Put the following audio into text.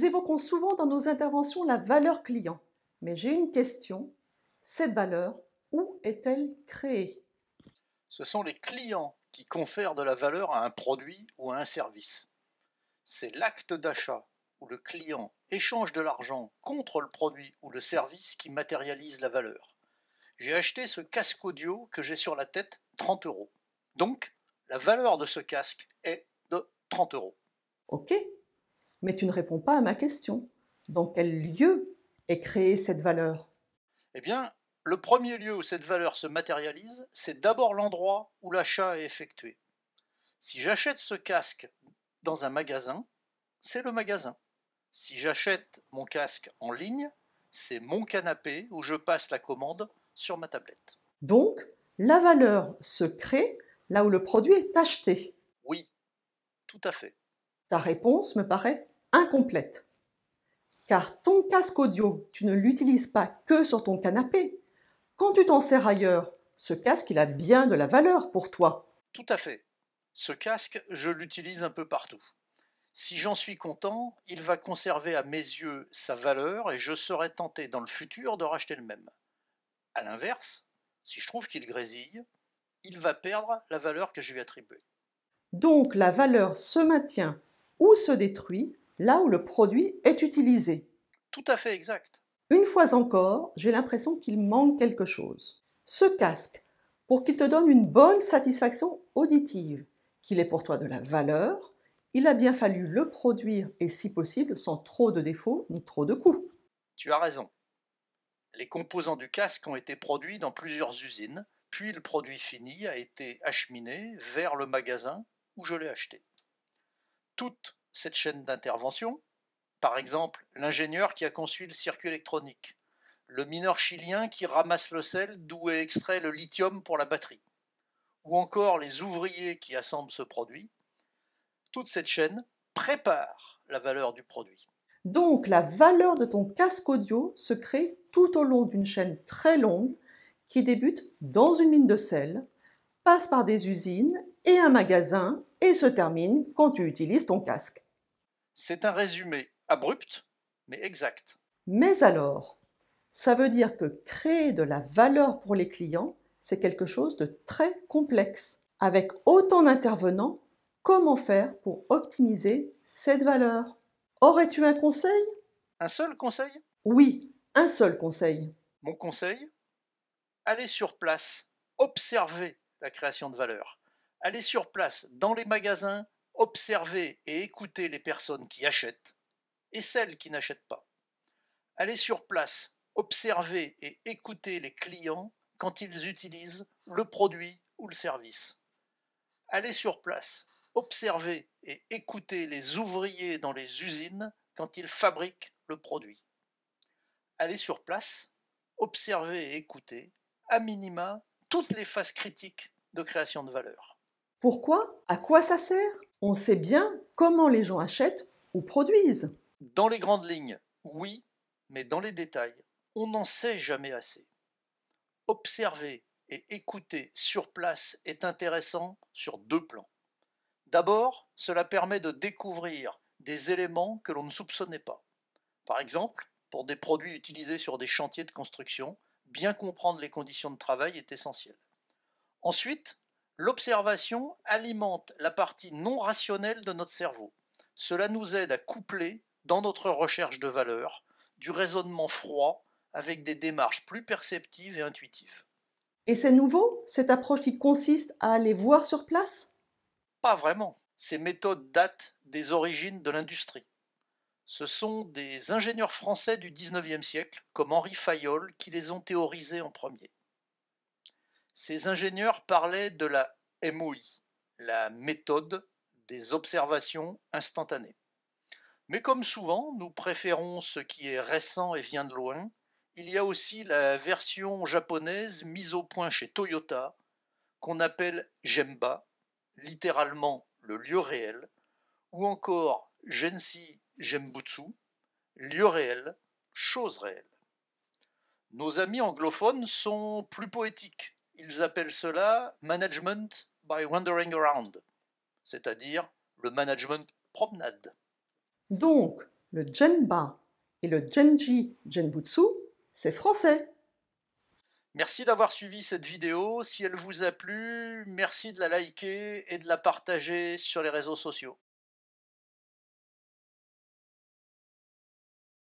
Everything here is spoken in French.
Nous évoquons souvent dans nos interventions la valeur client, mais j'ai une question. Cette valeur, où est-elle créée Ce sont les clients qui confèrent de la valeur à un produit ou à un service. C'est l'acte d'achat où le client échange de l'argent contre le produit ou le service qui matérialise la valeur. J'ai acheté ce casque audio que j'ai sur la tête 30 euros. Donc, la valeur de ce casque est de 30 euros. Ok, mais tu ne réponds pas à ma question. Dans quel lieu est créée cette valeur Eh bien, le premier lieu où cette valeur se matérialise, c'est d'abord l'endroit où l'achat est effectué. Si j'achète ce casque dans un magasin, c'est le magasin. Si j'achète mon casque en ligne, c'est mon canapé où je passe la commande sur ma tablette. Donc, la valeur se crée là où le produit est acheté. Oui, tout à fait. Ta réponse me paraît incomplète. Car ton casque audio, tu ne l'utilises pas que sur ton canapé. Quand tu t'en sers ailleurs, ce casque, il a bien de la valeur pour toi. Tout à fait. Ce casque, je l'utilise un peu partout. Si j'en suis content, il va conserver à mes yeux sa valeur et je serai tenté dans le futur de racheter le même. A l'inverse, si je trouve qu'il grésille, il va perdre la valeur que je lui attribue. Donc la valeur se maintient ou se détruit là où le produit est utilisé. Tout à fait exact. Une fois encore, j'ai l'impression qu'il manque quelque chose. Ce casque, pour qu'il te donne une bonne satisfaction auditive, qu'il ait pour toi de la valeur, il a bien fallu le produire et si possible sans trop de défauts ni trop de coûts. Tu as raison. Les composants du casque ont été produits dans plusieurs usines, puis le produit fini a été acheminé vers le magasin où je l'ai acheté. Toutes cette chaîne d'intervention. Par exemple, l'ingénieur qui a conçu le circuit électronique, le mineur chilien qui ramasse le sel d'où est extrait le lithium pour la batterie, ou encore les ouvriers qui assemblent ce produit. Toute cette chaîne prépare la valeur du produit. Donc la valeur de ton casque audio se crée tout au long d'une chaîne très longue qui débute dans une mine de sel, passe par des usines et un magasin et se termine quand tu utilises ton casque. C'est un résumé abrupt, mais exact. Mais alors, ça veut dire que créer de la valeur pour les clients, c'est quelque chose de très complexe. Avec autant d'intervenants, comment faire pour optimiser cette valeur Aurais-tu un conseil Un seul conseil Oui, un seul conseil. Mon conseil Allez sur place, observez la création de valeur allez sur place dans les magasins, observez et écoutez les personnes qui achètent et celles qui n'achètent pas. Allez sur place, observez et écoutez les clients quand ils utilisent le produit ou le service. Allez sur place, observez et écoutez les ouvriers dans les usines quand ils fabriquent le produit. Allez sur place, observez et écoutez, à minima, toutes les phases critiques de création de valeur. Pourquoi À quoi ça sert On sait bien comment les gens achètent ou produisent. Dans les grandes lignes, oui, mais dans les détails, on n'en sait jamais assez. Observer et écouter sur place est intéressant sur deux plans. D'abord, cela permet de découvrir des éléments que l'on ne soupçonnait pas. Par exemple, pour des produits utilisés sur des chantiers de construction, bien comprendre les conditions de travail est essentiel. Ensuite, L'observation alimente la partie non rationnelle de notre cerveau. Cela nous aide à coupler, dans notre recherche de valeur, du raisonnement froid avec des démarches plus perceptives et intuitives. Et c'est nouveau, cette approche qui consiste à aller voir sur place Pas vraiment. Ces méthodes datent des origines de l'industrie. Ce sont des ingénieurs français du 19e siècle, comme Henri Fayol, qui les ont théorisées en premier. Ces ingénieurs parlaient de la MOI, la méthode des observations instantanées. Mais comme souvent, nous préférons ce qui est récent et vient de loin, il y a aussi la version japonaise mise au point chez Toyota, qu'on appelle Gemba, littéralement le lieu réel, ou encore Gensi Jembutsu, lieu réel, chose réelle. Nos amis anglophones sont plus poétiques ils appellent cela management by wandering around, c'est-à-dire le management promenade. Donc, le Genba et le Genji Genbutsu, c'est français. Merci d'avoir suivi cette vidéo. Si elle vous a plu, merci de la liker et de la partager sur les réseaux sociaux.